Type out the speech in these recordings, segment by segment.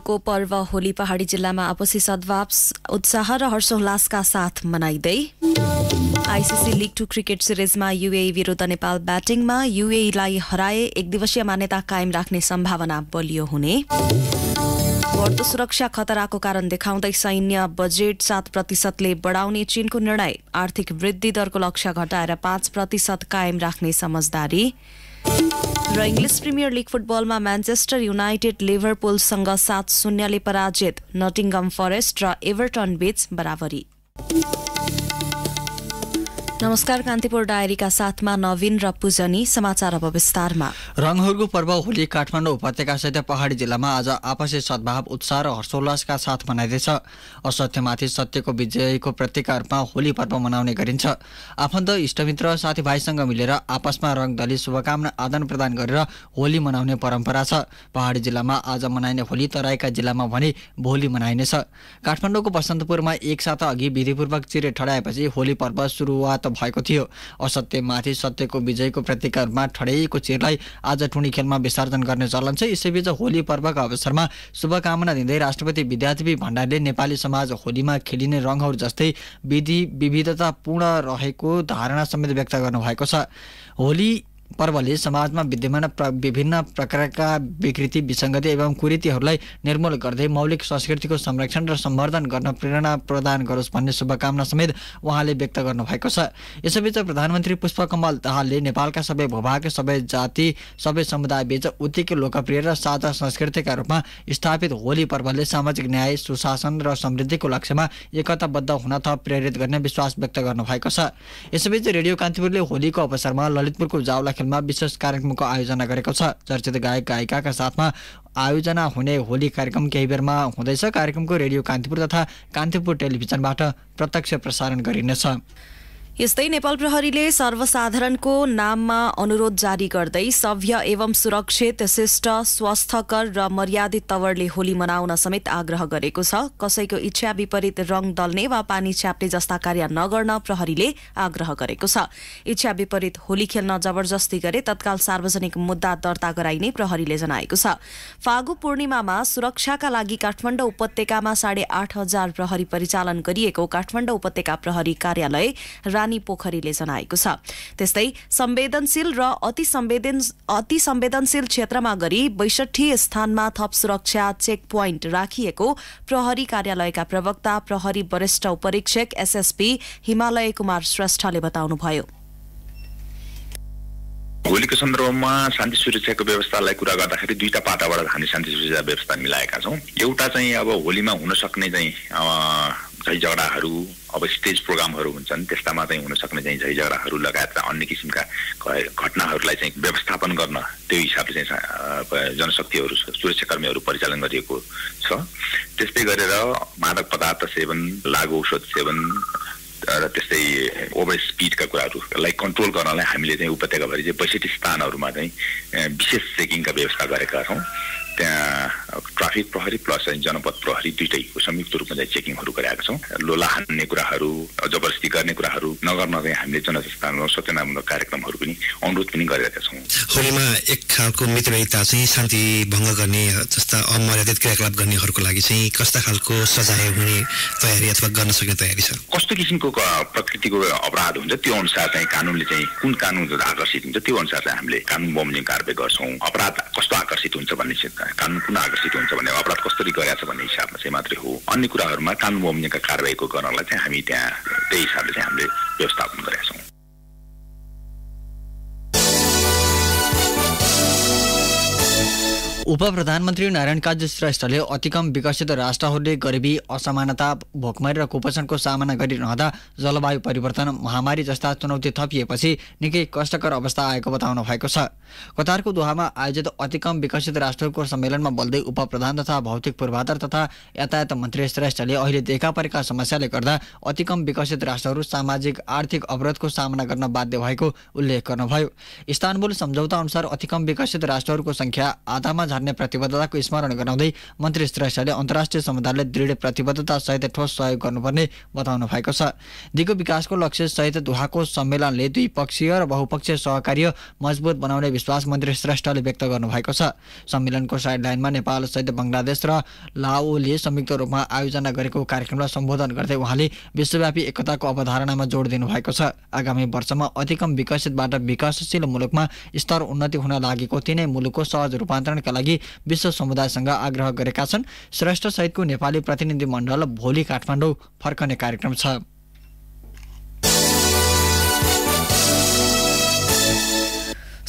पर्यटकहरूको पर्व होली पहाडी जिल्लामा आपसी सद्भाव उत्साह र हर्षोल्लासका साथ मनाइँदै आइसिसी लिग टू क्रिकेट सिरिजमा युए विरुद्ध नेपाल ब्याटिङमा युएलाई हराए एक दिवसीय मान्यता कायम राख्ने सम्भावना बलियो हुने बढ्दो सुरक्षा खतराको कारण देखाउँदै सैन्य बजेट सात प्रतिशतले बढाउने चीनको निर्णय आर्थिक वृद्धि दरको लक्ष्य घटाएर पाँच प्रतिशत कायम राख्ने समझदारी र इङ्ग्लिस प्रिमियर लिग फुटबलमा म्यान्चेस्टर युनाइटेड लिभरपुलसँग सात शून्यले पराजित नटिङ्गम फरेस्ट र एभरटन बीच बराबरी नमस्कार कान्तिपुर डायरीका साथमा नवीन र पूजनी समाचार अब विस्तारमा रङहरूको पर्व होली काठमाडौँ उपत्यकासहित पहाडी जिल्लामा आज आपसी सद्भाव उत्साह र हर्षोल्लासका साथ मनाइँदैछ असत्यमाथि सत्यको विजयको प्रतीकका रूपमा होली पर्व मनाउने गरिन्छ आफन्त इष्टमित्र साथीभाइसँग मिलेर आपसमा रङदली शुभकामना आदान प्रदान गरेर होली मनाउने परम्परा छ पहाडी जिल्लामा आज मनाइने होली तराईका जिल्लामा भने भोलि मनाइनेछ काठमाडौँको बसन्तपुरमा एक साता अघि विधिपूर्वक चिरे ठडाएपछि होली पर्व सुरुवात प्राप्त भएको थियो असत्यमाथि सत्यको विजयको रूपमा ठडेको चिरलाई आज ठुनी खेलमा विसर्जन गर्ने चलन छ यसैबीच होली पर्वको अवसरमा शुभकामना दिँदै राष्ट्रपति विद्यादेवी भण्डारीले नेपाली समाज होलीमा खेलिने रङहरू जस्तै विधि विविधतापूर्ण रहेको धारणा समेत व्यक्त गर्नुभएको छ होली पर्वले समाजमा विद्यमान प्र विभिन्न प्रकारका विकृति विसङ्गति एवं कुरीतिहरूलाई निर्मूल गर्दै मौलिक संस्कृतिको संरक्षण र सम्वर्धन गर्न प्रेरणा प्रदान गरोस् भन्ने शुभकामना समेत उहाँले व्यक्त गर्नुभएको छ यसैबीच प्रधानमन्त्री पुष्पकमल दाहालले नेपालका सबै भूभाग सबै जाति सबै समुदायबीच उत्तिकै लोकप्रिय र साझा संस्कृतिका रूपमा स्थापित होली पर्वले सामाजिक न्याय सुशासन र समृद्धिको लक्ष्यमा एकताबद्ध हुन थप प्रेरित गर्ने विश्वास व्यक्त गर्नुभएको छ यसैबीच रेडियो कान्तिपुरले होलीको अवसरमा ललितपुरको जाउला कार्यक्रममा विशेष कार्यक्रमको आयोजना गरेको छ चर्चित गायक गायिकाका साथमा आयोजना हुने होली कार्यक्रम केही बेरमा हुँदैछ कार्यक्रमको रेडियो कान्तिपुर तथा कान्तिपुर टेलिभिजनबाट प्रत्यक्ष प्रसारण गरिनेछ यस्तै नेपाल प्रहरीले सर्वसाधारणको नाममा अनुरोध जारी गर्दै सभ्य एवं सुरक्षित शिष्ट स्वस्थकर र मर्यादित तवरले होली मनाउन समेत आग्रह गरेको छ कसैको इच्छा विपरीत रङ दल्ने वा पानी छ्याप्ने जस्ता कार्य नगर्न प्रहरीले आग्रह गरेको छ इच्छा विपरीत होली खेल्न जबरजस्ती गरे तत्काल सार्वजनिक मुद्दा दर्ता गराइने प्रहरीले जनाएको छ फागु पूर्णिमामा सुरक्षाका लागि काठमाडौँ उपत्यकामा साढे आठ हजार प्रहरी परिचालन गरिएको काठमाडौँ उपत्यका प्रहरी कार्यालय रानी पोखरीले जनाएको छ त्यस्तै संवेदनशील र अति संवेदन अति संवेदनशील क्षेत्रमा गरी बैसठी स्थानमा थप सुरक्षा चेक पोइन्ट राखिएको प्रहरी कार्यालयका प्रवक्ता प्रहरी वरिष्ठ उपरीक्षक एसएसपी हिमालय कुमार श्रेष्ठले बताउनुभयो भोलिको सन्दर्भमा शान्ति सुरक्षाको व्यवस्थालाई कुरा गर्दाखेरि दुईवटा पाटाबाट हामी शान्ति सुरक्षा व्यवस्था मिलाएका छौँ एउटा चाहिँ अब होलीमा हुन सक्ने चाहिँ झैझगडाहरू अब स्टेज प्रोग्रामहरू हुन्छन् त्यस्तामा चाहिँ हुनसक्ने सक्ने चाहिँ झैझगडाहरू लगायतका अन्य किसिमका घटनाहरूलाई चाहिँ व्यवस्थापन गर्न त्यो हिसाबले चाहिँ जनशक्तिहरू सुरक्षाकर्मीहरू परिचालन गरिएको छ त्यस्तै गरेर मादक पदार्थ सेवन लागु औषध सेवन र त्यस्तै ओभर स्पिडका कुराहरूलाई कन्ट्रोल गर्नलाई हामीले चाहिँ उपत्यकाभरि चाहिँ बैसठी स्थानहरूमा चाहिँ विशेष चेकिङका व्यवस्था गरेका छौँ त्यहाँ ट्राफिक प्रहरी प्लस जनपद प्रहरी दुइटैको संयुक्त रूपमा चाहिँ चेकिङहरू गराएका छौँ लोला हान्ने कुराहरू जबरजस्ती गर्ने कुराहरू नगर्न चाहिँ हामीले जनचेतना सचेतनामूलक कार्यक्रमहरू पनि अनुरोध पनि गरिरहेका छौँ होलीमा एक खालको मित्रता चाहिँ शान्ति भङ्ग गर्ने जस्ता अमर्यादित क्रियाकलाप गर्नेहरूको लागि चाहिँ कस्ता खालको सजाय हुने तयारी अथवा गर्न सक्ने तयारी छ कस्तो किसिमको प्रकृतिको अपराध हुन्छ त्यो अनुसार चाहिँ कानुनले चाहिँ कुन कानुन आकर्षित हुन्छ त्यो अनुसार चाहिँ हामीले कानुन बमोजिम कारवाही गर्छौँ अपराध कस्तो आकर्षित हुन्छ भन्ने कानुन कुन आकर्षित हुन्छ भन्ने अपराध कसरी गरेका छ भन्ने हिसाबमा चाहिँ मात्रै हो अन्य कुराहरूमा कानुन मोमिनका कारवाहीको गर्नलाई चाहिँ हामी त्यहाँ त्यही हिसाबले चाहिँ हामीले व्यवस्थापन गरेका छौँ उप प्रधानमन्त्री नारायण काजी श्रेष्ठले अतिकम विकसित राष्ट्रहरूले गरिबी असमानता भोकमरी र कुपोषणको सामना गरिरहँदा जलवायु परिवर्तन महामारी जस्ता चुनौती थपिएपछि निकै कष्टकर अवस्था आएको बताउनु भएको छ कतारको दुहामा आयोजित अतिकम विकसित राष्ट्रहरूको सम्मेलनमा बोल्दै उप प्रधान तथा भौतिक पूर्वाधार तथा यातायात मन्त्री श्रेष्ठले अहिले देखा परेका समस्याले गर्दा अतिकम विकसित राष्ट्रहरू सामाजिक आर्थिक अवरोधको सामना गर्न बाध्य भएको उल्लेख गर्नुभयो इस्तानबुल सम्झौता अनुसार अतिकम विकसित राष्ट्रहरूको सङ्ख्या आधामा झार्ने प्रतिबद्धताको स्मरण गराउँदै मन्त्री श्रेष्ठले अन्तर्राष्ट्रिय समुदायले दृढ प्रतिबद्धतासहित ठोस सहयोग गर्नुपर्ने बताउनु भएको छ दिगो विकासको लक्ष्य सहित दुहाको सम्मेलनले द्विपक्षीय र बहुपक्षीय सहकार्य मजबुत बनाउने विश्वास मन्त्री श्रेष्ठले व्यक्त गर्नुभएको छ सम्मेलनको साइडलाइनमा नेपालसहित बङ्गलादेश र लाओले संयुक्त रूपमा आयोजना गरेको कार्यक्रमलाई सम्बोधन गर्दै उहाँले विश्वव्यापी एकताको अवधारणामा जोड दिनुभएको छ आगामी वर्षमा अधिकम विकसितबाट विकासशील मुलुकमा स्तर उन्नति हुन लागेको तिनै मुलुकको सहज रूपान्तरणका लागि लागि विश्व समुदायसँग आग्रह गरेका छन् श्रेष्ठ सहितको नेपाली प्रतिनिधिमण्डल भोलि काठमाडौँ फर्कने कार्यक्रम छ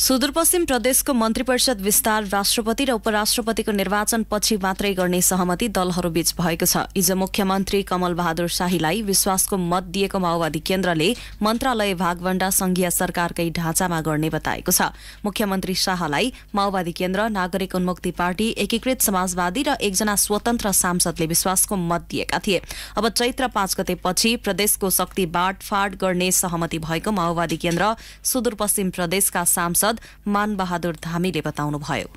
सुदूरपश्चिम प्रदेशको मन्त्री परिषद विस्तार राष्ट्रपति र उपराष्ट्रपतिको निर्वाचन पछि मात्रै गर्ने सहमति दलहरूबीच भएको छ हिजो मुख्यमन्त्री कमल बहादुर शाहीलाई विश्वासको मत दिएको माओवादी केन्द्रले मन्त्रालय भागभण्डा संघीय सरकारकै ढाँचामा गर्ने बताएको छ मुख्यमन्त्री शाहलाई माओवादी केन्द्र नागरिक उन्मुक्ति पार्टी एकीकृत समाजवादी र एकजना स्वतन्त्र सांसदले विश्वासको मत दिएका थिए अब चैत्र पाँच गतेपछि प्रदेशको शक्ति बाँडफाँड गर्ने सहमति भएको माओवादी केन्द्र सुदूरपश्चिम प्रदेशका सांसद सांसद मानबहादुर धामीले बताउनुभयो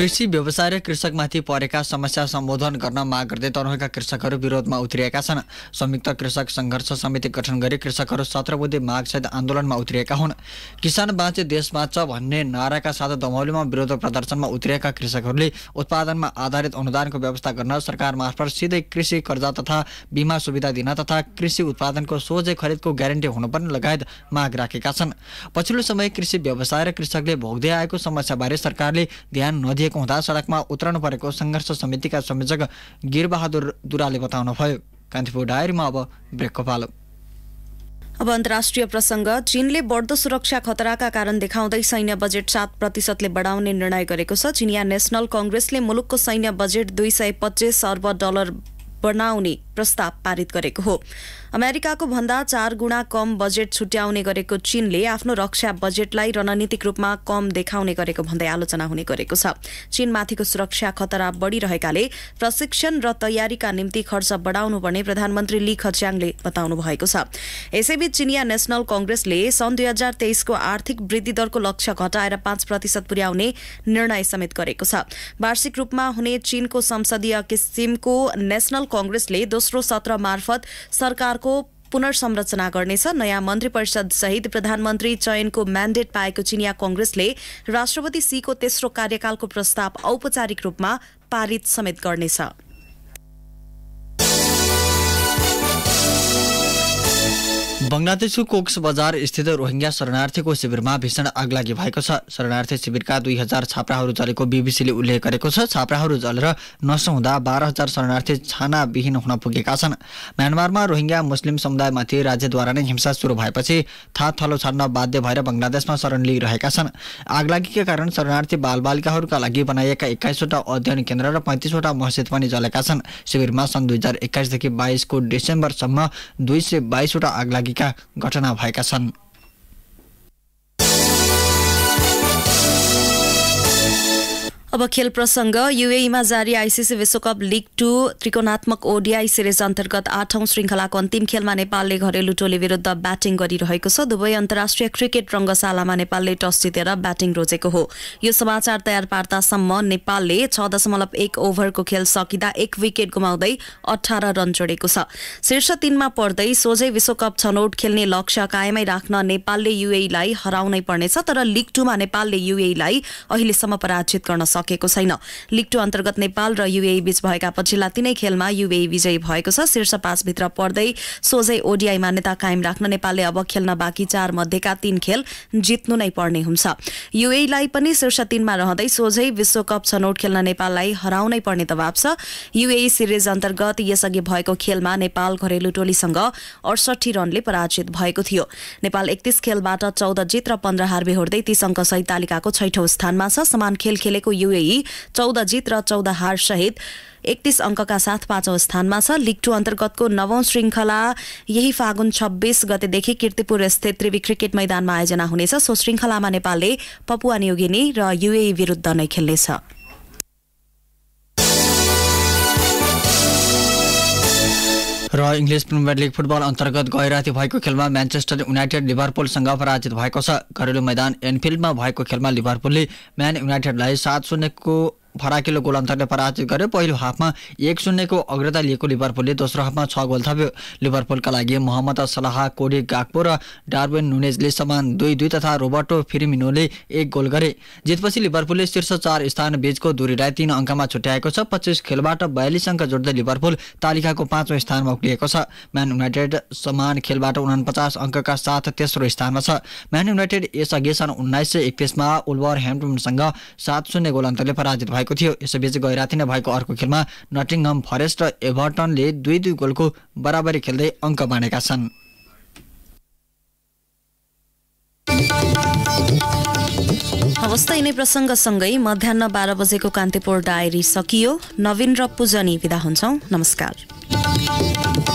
कृषि व्यवसाय र कृषकमाथि परेका समस्या सम्बोधन गर्न माग गर्दै तनहुका कृषकहरू विरोधमा उत्रिएका छन् संयुक्त कृषक सङ्घर्ष समिति गठन गरी कृषकहरू सत्र बुद्धि मागसहित आन्दोलनमा उत्रिएका हुन् किसान बाँचे देश बाँच्छ भन्ने नाराका साथ दमौलीमा विरोध प्रदर्शनमा उत्रिएका कृषकहरूले उत्पादनमा आधारित अनुदानको व्यवस्था गर्न सरकार मार्फत सिधै कृषि कर्जा तथा बिमा सुविधा दिन तथा कृषि उत्पादनको सोझै खरिदको ग्यारेन्टी हुनुपर्ने लगायत माग राखेका छन् पछिल्लो समय कृषि व्यवसाय र कृषकले भोग्दै आएको समस्याबारे सरकारले ध्यान नदिएको भएको हुँदा सडकमा उत्रनु परेको सङ्घर्ष समितिका संयोजक गिरबहादुर दुराले बताउनुभयो कान्तिपुर डायरीमा अब ब्रेकको पालो अब अन्तर्राष्ट्रिय प्रसङ्ग चीनले बढ्दो सुरक्षा खतराका कारण देखाउँदै सैन्य बजेट सात प्रतिशतले बढाउने निर्णय गरेको छ चिनिया नेसनल कङ्ग्रेसले मुलुकको सैन्य बजेट दुई सय पच्चिस अर्ब डलर बनाउने प्रस्ताव पारित गरेको हो अमेरिकाको भन्दा चार गुणा कम बजेट छुट्याउने गरेको चीनले आफ्नो रक्षा बजेटलाई रणनीतिक रूपमा कम देखाउने गरेको भन्दै आलोचना हुने गरेको छ चीनमाथिको सुरक्षा खतरा बढ़िरहेकाले प्रशिक्षण र तयारीका निम्ति खर्च बढाउनुपर्ने प्रधानमन्त्री ली खच्याङले बताउनु भएको छ यसैबीच चिनिया नेशनल कंग्रेसले सन् दुई हजार तेइसको आर्थिक वृद्धि दरको लक्ष्य घटाएर पाँच प्रतिशत पुर्याउने निर्णय समेत गरेको छ वार्षिक रूपमा हुने चीनको संसदीय किसिमको नेशनल कंग्रेसले दोस्रो दोस्रो सत्र मार्फत सरकारको पुनर्संरचना गर्नेछ नयाँ मन्त्री परिषद सहित प्रधानमन्त्री चयनको म्यान्डेट पाएको चिनिया कंग्रेसले राष्ट्रपति सीको तेस्रो कार्यकालको प्रस्ताव औपचारिक रूपमा पारित समेत गर्नेछ बङ्गलादेशको कोक्स बजार स्थित रोहिङ्ग्या शरणार्थीको शिविरमा भीषण आगलागी भएको छ शरणार्थी शिविरका दुई हजार छाप्राहरू जलेको बिबिसीले उल्लेख गरेको छ छाप्राहरू जलेर हुँदा बाह्र हजार शरणार्थी छानाविहीन हुन पुगेका छन् म्यानमारमा रोहिङ्ग्या मुस्लिम समुदायमाथि राज्यद्वारा नै हिंसा सुरु भएपछि थात थलो छान्न बाध्य भएर बङ्गलादेशमा शरण लिइरहेका छन् आगलागीका कारण शरणार्थी बालबालिकाहरूका लागि बनाइएका एक्काइसवटा अध्ययन केन्द्र र पैँतिसवटा मस्जिद पनि जलेका छन् शिविरमा सन् दुई हजार एक्काइसदेखि बाइसको डिसेम्बरसम्म दुई सय बाइसवटा आगलागी भएका घटना भएका छन् अब खेल प्रसङ्ग युएईमा जारी आइसिसी विश्वकप लिग टू त्रिकोणात्मक ओडिआई सिरिज अन्तर्गत आठौं श्रृङ्खलाको अन्तिम खेलमा नेपालले घरेलु टोली विरुद्ध ब्याटिङ गरिरहेको छ दुवै अन्तर्राष्ट्रिय क्रिकेट रङ्गशालामा नेपालले टस जितेर ब्याटिङ रोजेको हो यो समाचार तयार पार्दासम्म नेपालले छ दशमलव एक ओभरको खेल सकिँदा एक विकेट गुमाउँदै अठार रन जोडेको छ शीर्ष तीनमा पर्दै सोझै विश्वकप छनौट खेल्ने लक्ष्य कायमै राख्न नेपालले युएईलाई हराउनै पर्नेछ तर लिग टूमा नेपालले युएईलाई अहिलेसम्म पराजित गर्न सक्छ सकेको छैन लिग टू अन्तर्गत नेपाल र युए बीच भएका पछिल्ला तीनै खेलमा युए विजयी भएको छ शीर्ष पाँचभित्र पर्दै सोझै ओडिआई मान्यता कायम राख्न नेपालले अब खेल्न बाँकी चार मध्येका तीन खेल जित्नु नै पर्ने हुन्छ युएलाई पनि शीर्ष तीनमा रहँदै सोझै विश्वकप छनौट खेल्न नेपाललाई हराउनै पर्ने दबाव छ युए सिरिज अन्तर्गत यसअघि भएको खेलमा नेपाल घरेलु टोलीसँग अडसठी रनले पराजित भएको थियो नेपाल एकतिस खेलबाट चौध जित र पन्ध्र हार बेहोर्दै तीस अङ्क सहित तालिकाको छैठौं स्थानमा छ समान खेल खेलेको यु युएई चौध जित र चौध हार सहित एकतिस अङ्कका साथ पाँचौँ स्थानमा छ लिग टू अन्तर्गतको नवौं श्रृङ्खला यही फागुन छब्बिस गतेदेखि किर्तिपुर स्थित त्रिवी क्रिकेट मैदानमा आयोजना हुनेछ सो श्रृङ्खलामा नेपालले पपुवा न्युगिनी र युएई विरुद्ध नै खेल्नेछ इङ्ग्लिस प्रिमियर लिग फुटबल अन्तर्गत गैराती भएको खेलमा म्यान्चेस्टर युनाइटेड लिभरपुलसँग पराजित भएको छ घरेलु मैदान एनफिल्डमा भएको खेलमा लिभरपुलले म्यान युनाइटेडलाई सात शून्यको फराकिलो गोलान्तरले पराजित गर्यो पहिलो हाफमा एक शून्यको अग्रता लिएको लिभरपुलले दोस्रो हाफमा छ गोल थप्यो लिभरपुलका लागि मोहम्मद सलाह कोडी गाक्पो र डार्विन नुनेजले समान दुई दुई तथा रोबर्टो फिरिमिनोले एक गोल गरे जितपछि लिभरपुलले शीर्ष चार स्थान बीचको दूरीलाई तीन अङ्कमा छुट्याएको छ पच्चिस खेलबाट बयालिस अङ्क जोड्दै लिभरपुल तालिकाको पाँचौँ स्थानमा उक्लिएको छ म्यान युनाइटेड समान खेलबाट उनापचास अङ्कका साथ तेस्रो स्थानमा छ म्यान युनाइटेड यसअघि सन् उन्नाइस सय एकतिसमा उल्भर ह्याम्पटनसँग सात शून्य गोल पराजित भयो भएको थियो यसैबीच गैराती थिन भएको अर्को खेलमा नटिङहम फरेस्ट र एभर्टनले दुई दुई गोलको बराबरी खेल्दै अङ्क बाँडेका छन् हवस्त यिनै प्रसङ्गसँगै मध्याह बाह्र बजेको कान्तिपुर डायरी सकियो नवीन र पूजनी विदा हुन्छौँ नमस्कार